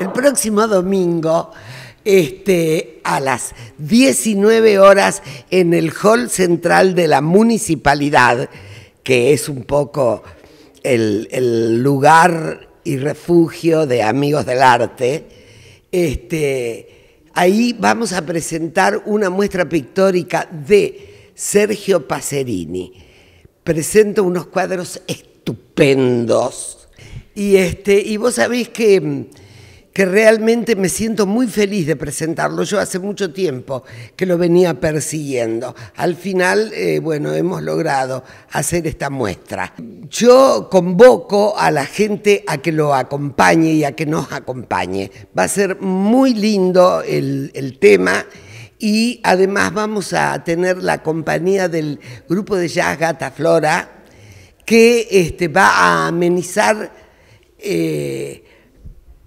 el próximo domingo este, a las 19 horas en el hall central de la municipalidad, que es un poco el, lugar y refugio de amigos del arte. Este, ahí vamos a presentar una muestra pictórica de Sergio Pacerini. Presento unos cuadros estupendos. Y, este, y vos sabéis que mm, que realmente me siento muy feliz de presentarlo. Yo hace mucho tiempo que lo venía persiguiendo. Al final, eh, bueno, hemos logrado hacer esta muestra. Yo convoco a la gente a que lo acompañe y a que nos acompañe. Va a ser muy lindo el, tema y además vamos a tener la compañía del grupo de jazz Gata Flora que este, va a amenizar eh,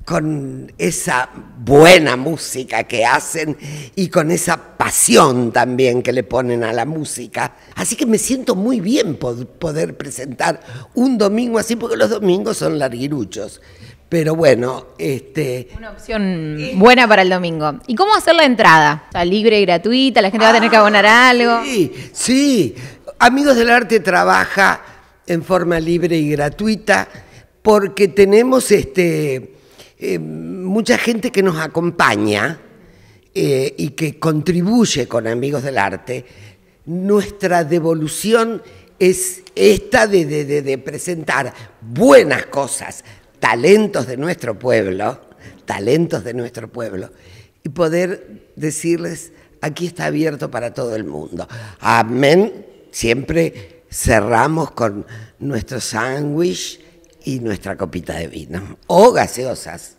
con esa buena música que hacen y con esa pasión también que le ponen a la música. Así que me siento muy bien poder presentar un domingo así, porque los domingos son larguiruchos. Pero bueno, este. Una opción buena para el domingo. ¿Y cómo hacer la entrada? libre y gratuita? ¿La gente va a tener que abonar ah, algo? Sí, sí. Amigos del Arte trabaja en forma libre y gratuita porque tenemos este eh, mucha gente que nos acompaña eh, y que contribuye con Amigos del Arte, nuestra devolución es esta de, de presentar buenas cosas, talentos de nuestro pueblo, talentos de nuestro pueblo, y poder decirles, aquí está abierto para todo el mundo. Amén. Siempre cerramos con nuestro sándwich y nuestra copita de vino o gaseosas.